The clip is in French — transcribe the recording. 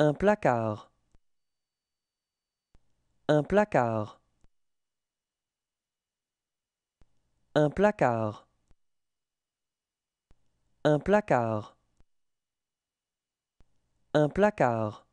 Un placard. Un placard. Un placard. Un placard. Un placard.